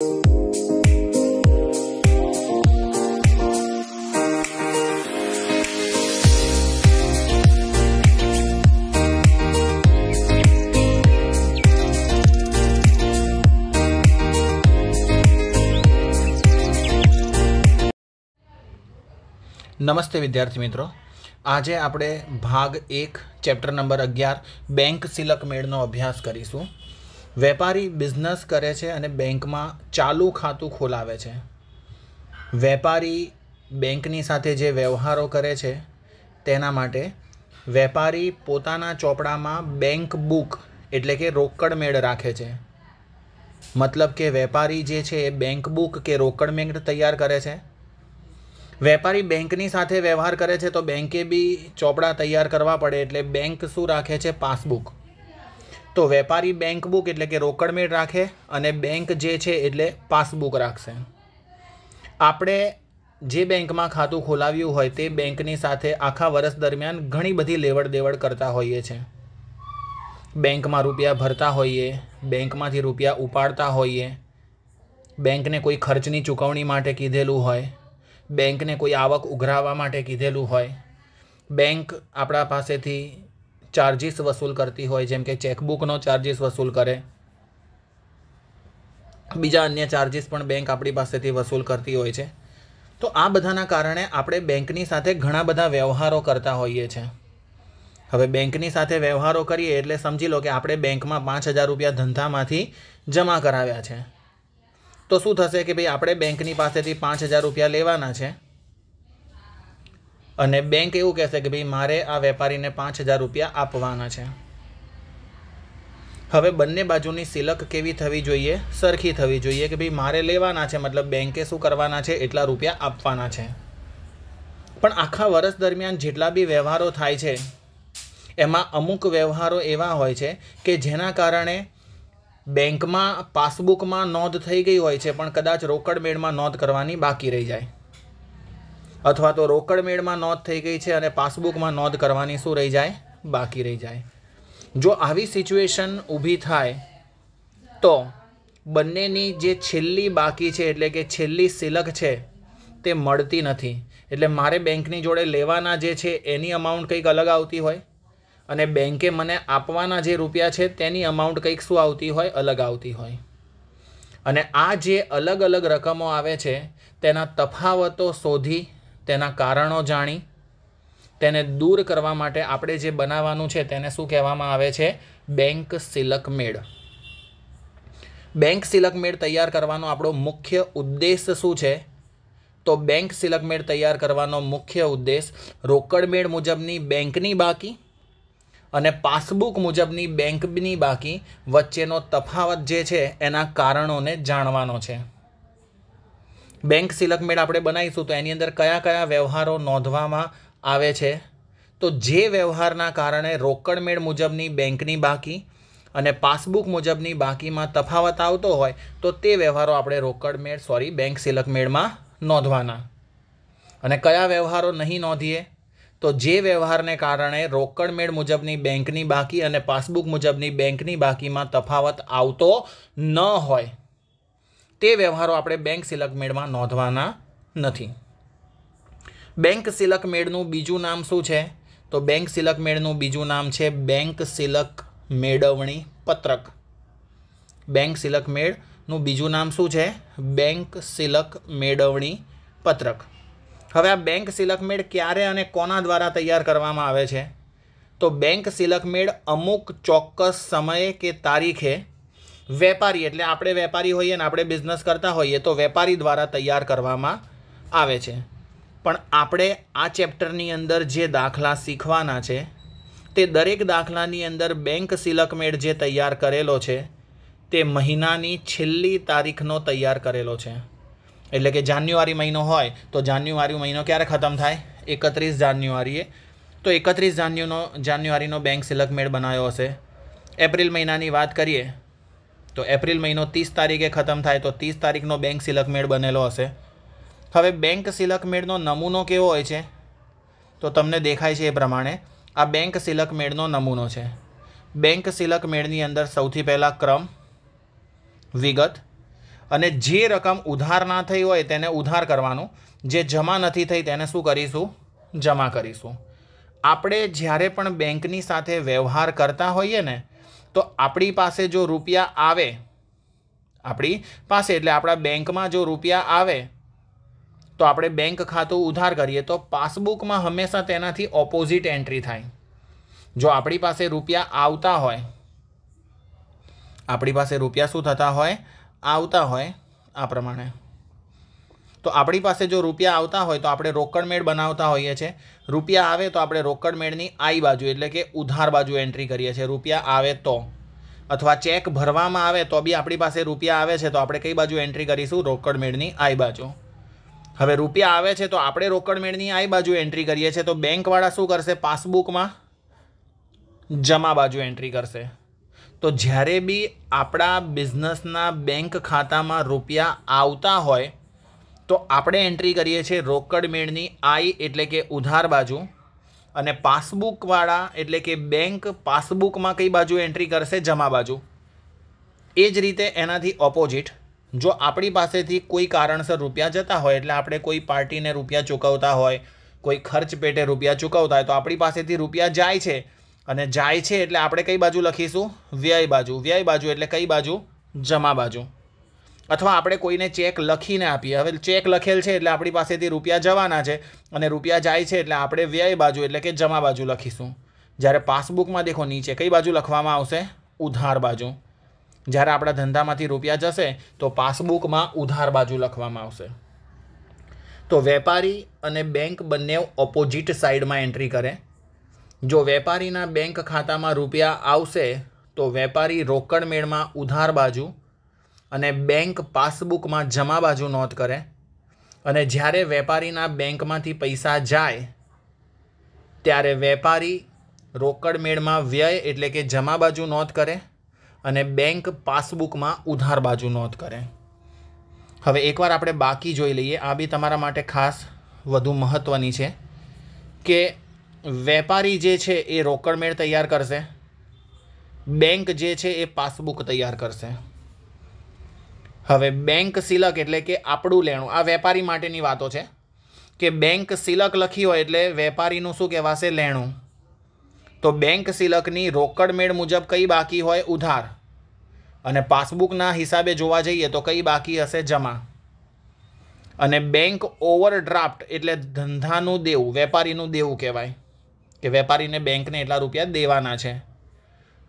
નમસ્તે વિદ્યાર્થી મિત્રો આજે આપણે ભાગ એક ચેપ્ટર નંબર અગિયાર બેંક સિલક મેળનો અભ્યાસ કરીશું વેપારી બિઝનેસ કરે છે અને બેંકમાં ચાલુ ખાતું ખોલાવે છે વેપારી બેંકની સાથે જે વ્યવહારો કરે છે તેના માટે વેપારી પોતાના ચોપડામાં બેંક બુક એટલે કે રોકડ મેળ રાખે છે મતલબ કે વેપારી જે છે એ બેંક બુક કે રોકડ મેળ તૈયાર કરે છે વેપારી બેંકની સાથે વ્યવહાર કરે છે તો બેંકે બી ચોપડા તૈયાર કરવા પડે એટલે બેંક શું રાખે છે પાસબુક તો વેપારી બેંક બુક એટલે કે રોકડમેળ રાખે અને બેંક જે છે એટલે પાસબુક રાખશે આપણે જે બેંકમાં ખાતું ખોલાવ્યું હોય તે બેંકની સાથે આખા વર્ષ દરમિયાન ઘણી બધી લેવડ દેવડ કરતા હોઈએ છીએ બેંકમાં રૂપિયા ભરતા હોઈએ બેંકમાંથી રૂપિયા ઉપાડતા હોઈએ બેંકને કોઈ ખર્ચની ચૂકવણી માટે કીધેલું હોય બેંકને કોઈ આવક ઉઘરાવવા માટે કીધેલું હોય બેંક આપણા પાસેથી ચાર્જિસ વસૂલ કરતી હોય જેમ કે ચેકબુકનો ચાર્જિસ વસૂલ કરે બીજા અન્ય ચાર્જીસ પણ બેંક આપણી પાસેથી વસૂલ કરતી હોય છે તો આ બધાના કારણે આપણે બેંકની સાથે ઘણા બધા વ્યવહારો કરતા હોઈએ છીએ હવે બેંકની સાથે વ્યવહારો કરીએ એટલે સમજી લો કે આપણે બેંકમાં પાંચ હજાર રૂપિયા ધંધામાંથી જમા કરાવ્યા છે તો શું થશે કે ભાઈ આપણે બેંકની પાસેથી પાંચ હજાર રૂપિયા લેવાના છે અને બેંક એવું કહેશે કે ભાઈ મારે આ વેપારીને પાંચ હજાર રૂપિયા આપવાના છે હવે બંને બાજુની સિલક કેવી થવી જોઈએ સરખી થવી જોઈએ કે ભાઈ મારે લેવાના છે મતલબ બેંકે શું કરવાના છે એટલા રૂપિયા આપવાના છે પણ આખા વર્ષ દરમિયાન જેટલા બી વ્યવહારો થાય છે એમાં અમુક વ્યવહારો એવા હોય છે કે જેના કારણે બેંકમાં પાસબુકમાં નોંધ થઈ ગઈ હોય છે પણ કદાચ રોકડ મેળમાં નોંધ કરવાની બાકી રહી જાય અથવા તો રોકડમેળમાં નોંધ થઈ ગઈ છે અને પાસબુકમાં નોંધ કરવાની શું રહી જાય બાકી રહી જાય જો આવી સિચ્યુએશન ઊભી થાય તો બંનેની જે છેલ્લી બાકી છે એટલે કે છેલ્લી સિલક છે તે મળતી નથી એટલે મારે બેંકની જોડે લેવાના જે છે એની અમાઉન્ટ કંઈક અલગ આવતી હોય અને બેંકે મને આપવાના જે રૂપિયા છે તેની અમાઉન્ટ કંઈક શું આવતી હોય અલગ આવતી હોય અને આ જે અલગ અલગ રકમો આવે છે તેના તફાવતો શોધી તેના કારણો જાણી તેને દૂર કરવા માટે આપણે જે બનાવવાનું છે તેને શું કહેવામાં આવે છે બેંક સિલક મેળ બેંક સિલક મેળ તૈયાર કરવાનો આપણો મુખ્ય ઉદ્દેશ શું છે તો બેંક સિલક મેળ તૈયાર કરવાનો મુખ્ય ઉદ્દેશ રોકડ મેળ મુજબની બેંકની બાકી અને પાસબુક મુજબની બેંકની બાકી વચ્ચેનો તફાવત જે છે એના કારણોને જાણવાનો છે બેંક સિલકમેળ આપણે બનાવીશું તો એની અંદર કયા કયા વ્યવહારો નોંધવામાં આવે છે તો જે વ્યવહારના કારણે રોકડમેળ મુજબની બેંકની બાકી અને પાસબુક મુજબની બાકીમાં તફાવત આવતો હોય તો તે વ્યવહારો આપણે રોકડમેળ સોરી બેંક સિલકમેળમાં નોંધવાના અને કયા વ્યવહારો નહીં નોંધીએ તો જે વ્યવહારને કારણે રોકડમેળ મુજબની બેંકની બાકી અને પાસબુક મુજબની બેંકની બાકીમાં તફાવત આવતો ન હોય તે વ્યવહારો આપણે બેંક સિલક મેળમાં નોંધવાના નથી બેંક મેળનું બીજું નામ શું છે તો બેંક સિલક મેળનું બીજું નામ છે બેંક સિલક મેળવણી પત્રક બેંક સિલક મેળનું બીજું નામ શું છે બેંક સિલક મેળવણી પત્રક હવે આ બેંક સિલક મેળ ક્યારે અને કોના દ્વારા તૈયાર કરવામાં આવે છે તો બેંક સિલક મેળ અમુક ચોક્કસ સમયે કે તારીખે વેપારી એટલે આપણે વેપારી હોઈએ ને આપણે બિઝનેસ કરતા હોઈએ તો વેપારી દ્વારા તૈયાર કરવામાં આવે છે પણ આપણે આ ચેપ્ટરની અંદર જે દાખલા શીખવાના છે તે દરેક દાખલાની અંદર બેંક સિલકમેળ જે તૈયાર કરેલો છે તે મહિનાની છેલ્લી તારીખનો તૈયાર કરેલો છે એટલે કે જાન્યુઆરી મહિનો હોય તો જાન્યુઆરી મહિનો ક્યારે ખતમ થાય એકત્રીસ જાન્યુઆરીએ તો એકત્રીસ જાન્યુનો જાન્યુઆરીનો બેંક સિલકમેળ બનાવ્યો હશે એપ્રિલ મહિનાની વાત કરીએ તો એપ્રિલ મહિનો ત્રીસ તારીખે ખતમ થાય તો ત્રીસ તારીખનો બેંક મેળ બનેલો હશે હવે બેંક મેળનો નમૂનો કેવો હોય છે તો તમને દેખાય છે એ પ્રમાણે આ બેંક સિલક મેળનો નમૂનો છે બેંક મેળની અંદર સૌથી પહેલાં ક્રમ વિગત અને જે રકમ ઉધાર ના થઈ હોય તેને ઉધાર કરવાનું જે જમા નથી થઈ તેને શું કરીશું જમા કરીશું આપણે જ્યારે પણ બેંકની સાથે વ્યવહાર કરતા હોઈએ ને તો આપણી પાસે જો રૂપિયા આવે આપણી પાસે એટલે આપણા બેંકમાં જો રૂપિયા આવે તો આપણે બેંક ખાતું ઉધાર કરીએ તો પાસબુકમાં હંમેશા તેનાથી ઓપોઝિટ એન્ટ્રી થાય જો આપણી પાસે રૂપિયા આવતા હોય આપણી પાસે રૂપિયા શું થતા હોય આવતા હોય આ પ્રમાણે તો આપણી પાસે જો રૂપિયા આવતા હોય તો આપણે રોકડમેળ બનાવતા હોઈએ છીએ રૂપિયા આવે તો આપણે રોકડમેળની આઈ બાજુ એટલે કે ઉધાર બાજુ એન્ટ્રી કરીએ છીએ રૂપિયા આવે તો અથવા ચેક ભરવામાં આવે તો બી આપણી પાસે રૂપિયા આવે છે તો આપણે કઈ બાજુ એન્ટ્રી કરીશું રોકડમેળની આઈ બાજુ હવે રૂપિયા આવે છે તો આપણે રોકડમેળની આઈ બાજુ એન્ટ્રી કરીએ છીએ તો બેંકવાળા શું કરશે પાસબુકમાં જમા બાજુ એન્ટ્રી કરશે તો જ્યારે બી આપણા બિઝનેસના બેંક ખાતામાં રૂપિયા આવતા હોય તો આપણે એન્ટ્રી કરીએ છીએ રોકડ મેળની આઈ એટલે કે ઉધાર બાજુ અને પાસબુકવાળા એટલે કે બેંક પાસબુકમાં કઈ બાજુ એન્ટ્રી કરશે જમા બાજુ એ જ રીતે એનાથી ઓપોઝિટ જો આપણી પાસેથી કોઈ કારણસર રૂપિયા જતા હોય એટલે આપણે કોઈ પાર્ટીને રૂપિયા ચૂકવતા હોય કોઈ ખર્ચ પેટે રૂપિયા ચૂકવતા હોય તો આપણી પાસેથી રૂપિયા જાય છે અને જાય છે એટલે આપણે કઈ બાજુ લખીશું વ્યય બાજુ વ્યય બાજુ એટલે કઈ બાજુ જમા બાજુ અથવા આપણે કોઈને ચેક લખીને આપીએ હવે ચેક લખેલ છે એટલે આપણી પાસેથી રૂપિયા જવાના છે અને રૂપિયા જાય છે એટલે આપણે વ્યય બાજુ એટલે કે જમા બાજુ લખીશું જ્યારે પાસબુકમાં દેખો નીચે કઈ બાજુ લખવામાં આવશે ઉધાર બાજુ જ્યારે આપણા ધંધામાંથી રૂપિયા જશે તો પાસબુકમાં ઉધાર બાજુ લખવામાં આવશે તો વેપારી અને બેંક બંને ઓપોઝિટ સાઈડમાં એન્ટ્રી કરે જો વેપારીના બેંક ખાતામાં રૂપિયા આવશે તો વેપારી રોકડ મેળમાં ઉધાર બાજુ અને બેંક પાસબુકમાં જમા બાજુ નોંધ કરે અને જ્યારે વેપારીના બેંકમાંથી પૈસા જાય ત્યારે વેપારી રોકડ મેળમાં વ્યય એટલે કે જમા બાજુ નોંધ કરે અને બેંક પાસબુકમાં ઉધાર બાજુ નોંધ કરે હવે એકવાર આપણે બાકી જોઈ લઈએ આ બી તમારા માટે ખાસ વધુ મહત્ત્વની છે કે વેપારી જે છે એ રોકડમેળ તૈયાર કરશે બેંક જે છે એ પાસબુક તૈયાર કરશે હવે બેંક સિલક એટલે કે આપણું લેણું આ વેપારી માટેની વાતો છે કે બેંક સિલક લખી હોય એટલે વેપારીનું શું કહેવાશે લેણું તો બેંક સિલકની રોકડ મેળ મુજબ કઈ બાકી હોય ઉધાર અને પાસબુકના હિસાબે જોવા જઈએ તો કઈ બાકી હશે જમા અને બેંક ઓવરડ્રાફ્ટ એટલે ધંધાનું દેવું વેપારીનું દેવું કહેવાય કે વેપારીને બેંકને એટલા રૂપિયા દેવાના છે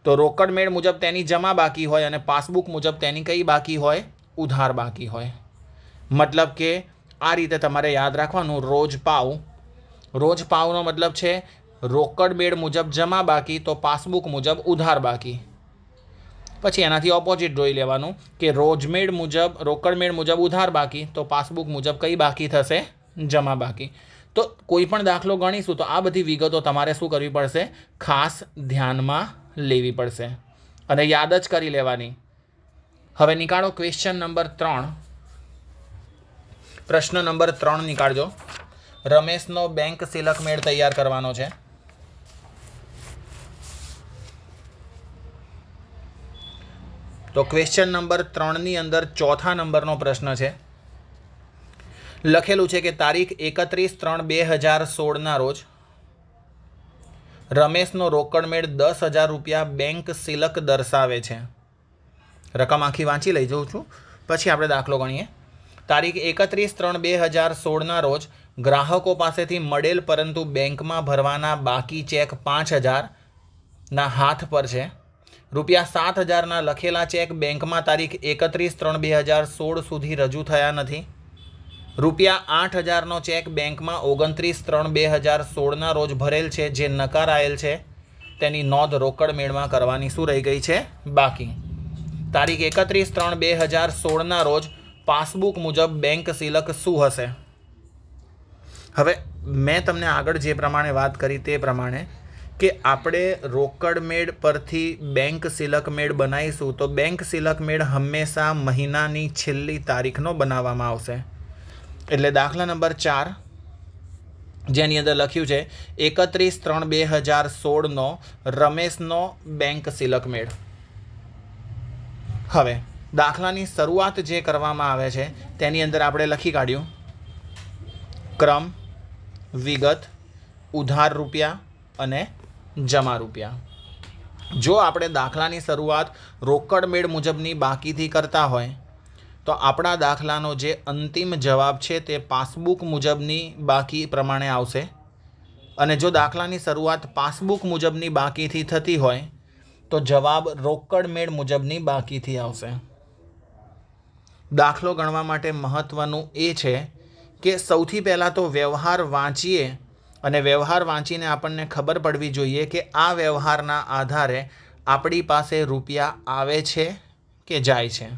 તો રોકડ મેળ મુજબ તેની જમા બાકી હોય અને પાસબુક મુજબ તેની કઈ બાકી હોય ઉધાર બાકી હોય મતલબ કે આ રીતે તમારે યાદ રાખવાનું રોજ પાવ રોજ પાવનો મતલબ છે રોકડ બેડ મુજબ જમા બાકી તો પાસબુક મુજબ ઉધાર બાકી પછી એનાથી ઓપોઝિટ જોઈ લેવાનું કે રોજમેડ મુજબ રોકડમેળ મુજબ ઉધાર બાકી તો પાસબુક મુજબ કઈ બાકી થશે જમા બાકી તો કોઈ પણ દાખલો ગણીશું તો આ બધી વિગતો તમારે શું કરવી પડશે ખાસ ધ્યાનમાં લેવી પડશે અને યાદ જ કરી લેવાની હવે નીકાળો ક્વેશ્ચન નંબર ત્રણ પ્રશ્ન નંબર ત્રણ નીકાળજો રમેશનો બેંક સિલક મેળ તૈયાર કરવાનો છે તો ક્વેશ્ચન નંબર ત્રણની અંદર ચોથા નંબરનો પ્રશ્ન છે લખેલું છે કે તારીખ એકત્રીસ ત્રણ બે હજાર સોળના રોજ રમેશનો રોકડમેળ દસ હજાર રૂપિયા બેંક સિલક દર્શાવે છે રકમ આખી વાંચી લઈ જઉં છું પછી આપણે દાખલો ગણીએ તારીખ એકત્રીસ ત્રણ બે હજાર સોળના રોજ ગ્રાહકો પાસેથી મળેલ પરંતુ બેંકમાં ભરવાના બાકી ચેક પાંચ હજારના હાથ પર છે રૂપિયા સાત હજારના લખેલા ચેક બેંકમાં તારીખ એકત્રીસ ત્રણ બે હજાર સોળ સુધી રજૂ થયા નથી રૂપિયા આઠ હજારનો ચેક બેંકમાં ઓગણત્રીસ ત્રણ બે હજાર સોળના રોજ ભરેલ છે જે નકારાયેલ છે તેની નોંધ રોકડ મેળમાં કરવાની શું રહી ગઈ છે બાકી તારીખ એકત્રીસ ત્રણ બે હજાર સોળના રોજ પાસબુક મુજબ બેંક સિલક શું હશે હવે મેં તમને આગળ જે પ્રમાણે વાત કરી તે પ્રમાણે કે આપણે રોકડ મેળ પરથી બેંક સિલક મેળ બનાવીશું તો બેંક સિલક મેળ હંમેશા મહિનાની છેલ્લી તારીખનો બનાવવામાં આવશે એટલે દાખલા નંબર ચાર જેની અંદર લખ્યું છે એકત્રીસ ત્રણ બે હજાર સોળનો રમેશનો બેંક સિલક મેળ હવે દાખલાની શરૂઆત જે કરવામાં આવે છે તેની અંદર આપણે લખી કાઢ્યું ક્રમ વિગત ઉધાર રૂપિયા અને જમા રૂપિયા જો આપણે દાખલાની શરૂઆત રોકડ મેળ મુજબની બાકીથી કરતા હોય તો આપણા દાખલાનો જે અંતિમ જવાબ છે તે પાસબુક મુજબની બાકી પ્રમાણે આવશે અને જો દાખલાની શરૂઆત પાસબુક મુજબની બાકીથી થતી હોય તો જવાબ રોકડ મેળ મુજબની બાકીથી આવશે દાખલો ગણવા માટે મહત્ત્વનું એ છે કે સૌથી પહેલાં તો વ્યવહાર વાંચીએ અને વ્યવહાર વાંચીને આપણને ખબર પડવી જોઈએ કે આ વ્યવહારના આધારે આપણી પાસે રૂપિયા આવે છે કે જાય છે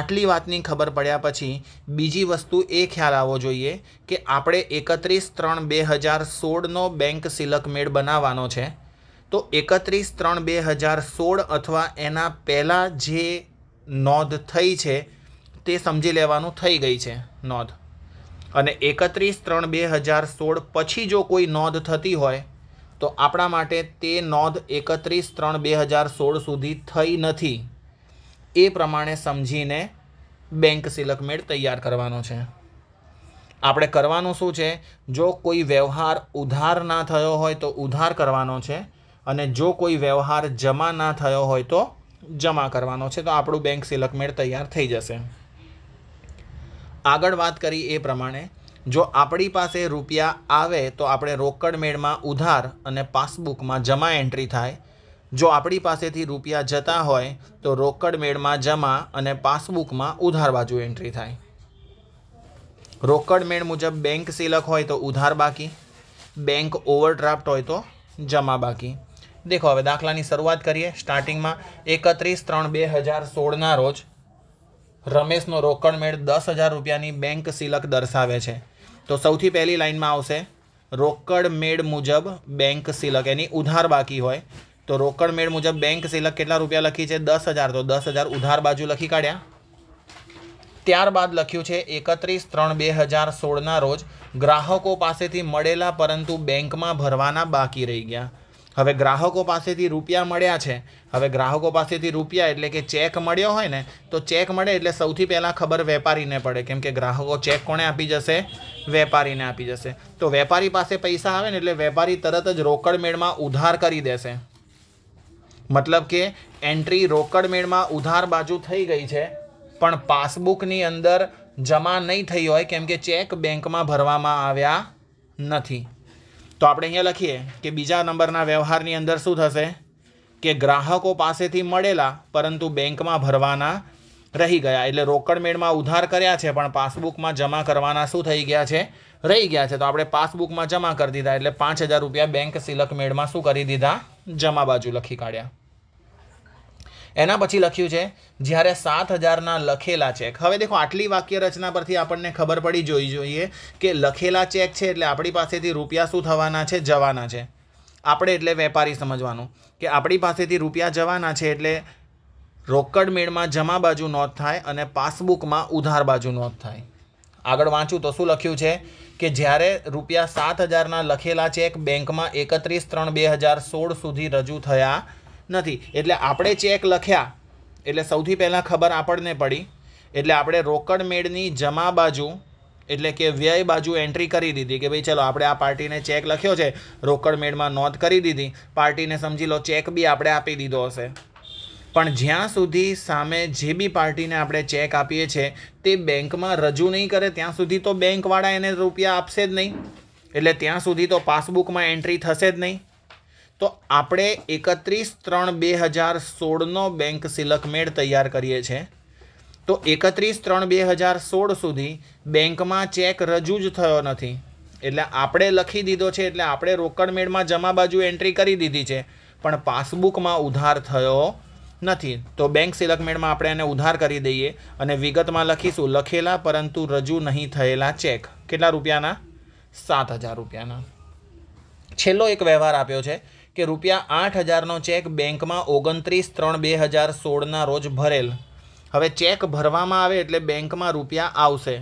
આટલી વાતની ખબર પડ્યા પછી બીજી વસ્તુ એ ખ્યાલ આવવો જોઈએ કે આપણે એકત્રીસ ત્રણ બે હજાર સોળનો બેંક સિલક મેળ બનાવવાનો છે તો એકત્રીસ ત્રણ બે હજાર સોળ અથવા એના પહેલાં જે નોંધ થઈ છે તે સમજી લેવાનું થઈ ગઈ છે નોંધ અને એકત્રીસ ત્રણ બે હજાર સોળ પછી જો કોઈ નોંધ થતી હોય તો આપણા માટે તે નોંધ એકત્રીસ ત્રણ બે હજાર સોળ સુધી થઈ નથી એ પ્રમાણે સમજીને બેંક સિલકમેળ તૈયાર કરવાનો છે આપણે કરવાનું શું છે જો કોઈ વ્યવહાર ઉધાર ના થયો હોય તો ઉધાર કરવાનો છે અને જો કોઈ વ્યવહાર જમા ના થયો હોય તો જમા કરવાનો છે તો આપણું બેંક સિલક મેળ તૈયાર થઈ જશે આગળ વાત કરી એ પ્રમાણે જો આપણી પાસે રૂપિયા આવે તો આપણે રોકડ મેળમાં ઉધાર અને પાસબુકમાં જમા એન્ટ્રી થાય જો આપણી પાસેથી રૂપિયા જતા હોય તો રોકડ મેળમાં જમા અને પાસબુકમાં ઉધાર બાજુ એન્ટ્રી થાય રોકડ મેળ મુજબ બેંક સિલક હોય તો ઉધાર બાકી બેંક ઓવરડ્રાફ્ટ હોય તો જમા બાકી દેખો હવે દાખલાની શરૂઆત કરીએ સ્ટાર્ટિંગમાં એકત્રીસ ત્રણ બે હજાર સોળના રોજ રમેશનો રોકડ મેળ દસ હજાર રૂપિયાની બેંક સિલક દર્શાવે છે તો સૌથી પહેલી લાઇનમાં આવશે રોકડ મેળ મુજબ બેંક સિલક એની ઉધાર બાકી હોય તો રોકડ મેળ મુજબ બેંક સિલક કેટલા રૂપિયા લખી છે દસ હજાર તો દસ હજાર ઉધાર બાજુ લખી કાઢ્યા ત્યારબાદ લખ્યું છે એકત્રીસ ત્રણ બે હજાર સોળના રોજ ગ્રાહકો પાસેથી મળેલા પરંતુ બેંકમાં ભરવાના બાકી રહી ગયા હવે ગ્રાહકો પાસેથી રૂપિયા મળ્યા છે હવે ગ્રાહકો પાસેથી રૂપિયા એટલે કે ચેક મળ્યો હોય ને તો ચેક મળે એટલે સૌથી પહેલાં ખબર વેપારીને પડે કેમ કે ગ્રાહકો ચેક કોણે આપી જશે વેપારીને આપી જશે તો વેપારી પાસે પૈસા આવે ને એટલે વેપારી તરત જ રોકડ મેળમાં ઉધાર કરી દેશે મતલબ કે એન્ટ્રી રોકડ મેળમાં ઉધાર બાજુ થઈ ગઈ છે પણ પાસબુકની અંદર જમા નહીં થઈ હોય કેમ કે ચેક બેંકમાં ભરવામાં આવ્યા નથી તો આપણે અહીંયા લખીએ કે બીજા નંબરના વ્યવહારની અંદર શું થશે કે ગ્રાહકો પાસેથી મળેલા પરંતુ બેંકમાં ભરવાના રહી ગયા એટલે રોકડ મેળમાં ઉધાર કર્યા છે પણ પાસબુકમાં જમા કરવાના શું થઈ ગયા છે રહી ગયા છે તો આપણે પાસબુકમાં જમા કરી દીધા એટલે પાંચ હજાર રૂપિયા બેંક સિલક મેળમાં શું કરી દીધા જમા બાજુ લખી કાઢ્યા એના પછી લખ્યું છે જ્યારે સાત હજારના લખેલા ચેક હવે દેખો આટલી વાક્ય રચના પરથી આપણને ખબર પડી જોઈ જોઈએ કે લખેલા ચેક છે એટલે આપણી પાસેથી રૂપિયા શું થવાના છે જવાના છે આપણે એટલે વેપારી સમજવાનું કે આપણી પાસેથી રૂપિયા જવાના છે એટલે રોકડ મેળમાં જમા બાજુ નોંધ થાય અને પાસબુકમાં ઉધાર બાજુ નોંધ થાય આગળ વાંચું તો શું લખ્યું છે કે જ્યારે રૂપિયા સાત હજારના લખેલા ચેક બેંકમાં એકત્રીસ ત્રણ બે હજાર સોળ સુધી રજૂ થયા નથી એટલે આપણે ચેક લખ્યા એટલે સૌથી પહેલાં ખબર આપણને પડી એટલે આપણે રોકડ મેળની જમા બાજુ એટલે કે વ્યય બાજુ એન્ટ્રી કરી દીધી કે ભાઈ ચલો આપણે આ પાર્ટીને ચેક લખ્યો છે રોકડ મેળમાં નોંધ કરી દીધી પાર્ટીને સમજી લો ચેક બી આપણે આપી દીધો હશે પણ જ્યાં સુધી સામે જે બી પાર્ટીને આપણે ચેક આપીએ છીએ તે બેંકમાં રજૂ નહીં કરે ત્યાં સુધી તો બેંકવાળા એને રૂપિયા આપશે જ નહીં એટલે ત્યાં સુધી તો પાસબુકમાં એન્ટ્રી થશે જ નહીં તો આપણે એકત્રીસ ત્રણ બે હજાર સોળનો બેંક સિલકમેળ તૈયાર કરીએ છીએ તો એકત્રીસ ત્રણ બે હજાર સોળ સુધી બેંકમાં ચેક રજૂ જ થયો નથી એટલે આપણે લખી દીધો છે એટલે આપણે રોકડ મેળમાં જમા બાજુ એન્ટ્રી કરી દીધી છે પણ પાસબુકમાં ઉધાર થયો નથી તો બેંક સિલકમેળમાં આપણે એને ઉધાર કરી દઈએ અને વિગતમાં લખીશું લખેલા પરંતુ રજૂ નહીં થયેલા ચેક કેટલા રૂપિયાના સાત હજાર રૂપિયાના છેલ્લો એક વ્યવહાર આપ્યો છે કે રૂપિયા આઠ હજારનો ચેક બેંકમાં ઓગણત્રીસ ત્રણ બે હજાર સોળના રોજ ભરેલ હવે ચેક ભરવામાં આવે એટલે બેંકમાં રૂપિયા આવશે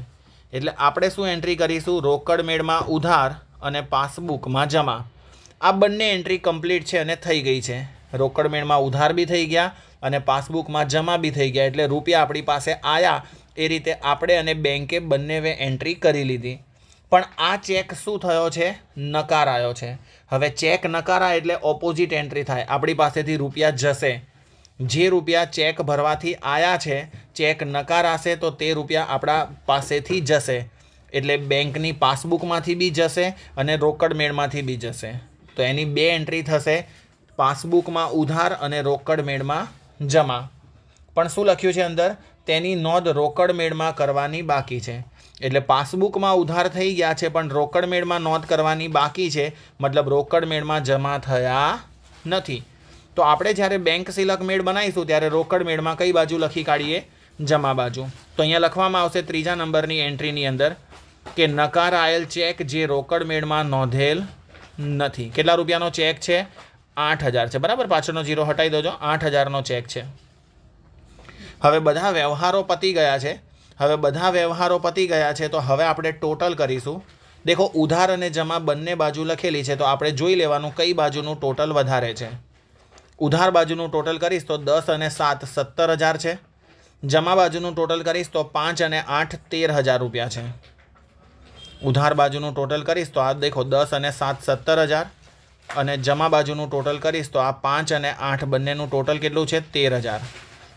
એટલે આપણે શું એન્ટ્રી કરીશું રોકડ મેળમાં ઉધાર અને પાસબુકમાં જમા આ બંને એન્ટ્રી કમ્પ્લીટ છે અને થઈ ગઈ છે રોકડ મેળમાં ઉધાર બી થઈ ગયા અને પાસબુકમાં જમા બી થઈ ગયા એટલે રૂપિયા આપણી પાસે આવ્યા એ રીતે આપણે અને બેંકે બંને એન્ટ્રી કરી લીધી પણ આ ચેક શું થયો છે નકારાયો છે હવે ચેક નકારા એટલે ઓપોઝિટ એન્ટ્રી થાય આપણી પાસેથી રૂપિયા જશે જે રૂપિયા ચેક ભરવાથી આયા છે ચેક નકારાશે તો તે રૂપિયા આપણા પાસેથી જશે એટલે બેંકની પાસબુકમાંથી બી જશે અને રોકડ મેળમાંથી બી જશે તો એની બે એન્ટ્રી થશે પાસબુકમાં ઉધાર અને રોકડ મેળમાં જમા પણ શું લખ્યું છે અંદર તેની નોંધ રોકડમેળમાં કરવાની બાકી છે એટલે પાસબુકમાં ઉધાર થઈ ગયા છે પણ રોકડમેળમાં નોંધ કરવાની બાકી છે મતલબ રોકડમેળમાં જમા થયા નથી તો આપણે જ્યારે બેંક સિલક મેળ બનાવીશું ત્યારે રોકડમેળમાં કઈ બાજુ લખી કાઢીએ જમા બાજુ તો અહીંયા લખવામાં આવશે ત્રીજા નંબરની એન્ટ્રીની અંદર કે નકાર આયેલ ચેક જે રોકડમેળમાં નોંધેલ નથી કેટલા રૂપિયાનો ચેક છે આઠ હજાર છે બરાબર પાછળનો જીરો હટાવી દેજો આઠ હજારનો ચેક છે હવે બધા વ્યવહારો પતી ગયા છે હવે બધા વ્યવહારો પતી ગયા છે તો હવે આપણે ટોટલ કરીશું દેખો ઉધાર અને જમા બંને બાજુ લખેલી છે તો આપણે જોઈ લેવાનું કઈ બાજુનું ટોટલ વધારે છે ઉધાર બાજુનું ટોટલ કરીશ તો દસ અને સાત સત્તર હજાર છે જમા બાજુનું ટોટલ કરીશ તો પાંચ અને આઠ તેર હજાર રૂપિયા છે ઉધાર બાજુનું ટોટલ કરીશ તો આ દેખો દસ અને સાત સત્તર હજાર અને જમા બાજુનું ટોટલ કરીશ તો આ પાંચ અને આઠ બંનેનું ટોટલ કેટલું છે તેર હજાર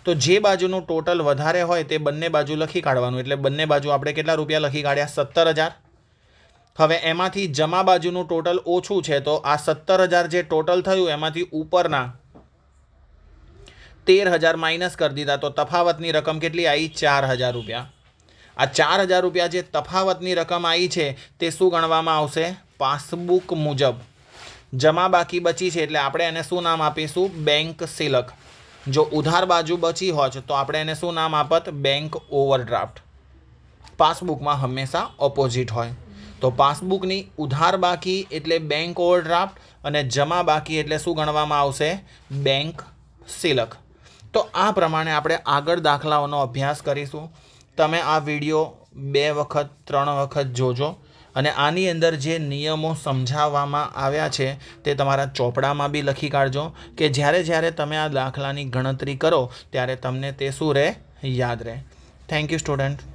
તો જે બાજુનું ટોટલ વધારે હોય તે બંને બાજુ લખી કાઢવાનું એટલે બંને બાજુ આપણે કેટલા રૂપિયા લખી કાઢ્યા સત્તર હજાર હવે એમાંથી જમા બાજુનું ટોટલ ઓછું છે તો આ સત્તર હજાર જે ટોટલ થયું એમાંથી ઉપરના તેર હજાર માઇનસ કરી દીધા તો તફાવતની રકમ કેટલી આવી ચાર હજાર રૂપિયા આ ચાર હજાર રૂપિયા જે તફાવતની રકમ આવી છે તે શું ગણવામાં આવશે પાસબુક મુજબ જમા બાકી બચી છે એટલે આપણે એને શું નામ આપીશું બેંક સિલક જો ઉધાર બાજુ બચી હોય છે તો આપણે એને શું નામ આપત બેંક ઓવરડ્રાફ્ટ પાસબુકમાં હંમેશા ઓપોઝિટ હોય તો પાસબુકની ઉધાર બાકી એટલે બેંક ઓવરડ્રાફ્ટ અને જમા બાકી એટલે શું ગણવામાં આવશે બેંક સિલક તો આ પ્રમાણે આપણે આગળ દાખલાઓનો અભ્યાસ કરીશું તમે આ વિડીયો બે વખત ત્રણ વખત જોજો અને આની અંદર જે નિયમો સમજાવવામાં આવ્યા છે તે તમારા ચોપડામાં બી લખી કાઢજો કે જ્યારે જ્યારે તમે આ દાખલાની ગણતરી કરો ત્યારે તમને તે શું રહે યાદ રહે થેન્ક યુ સ્ટુડન્ટ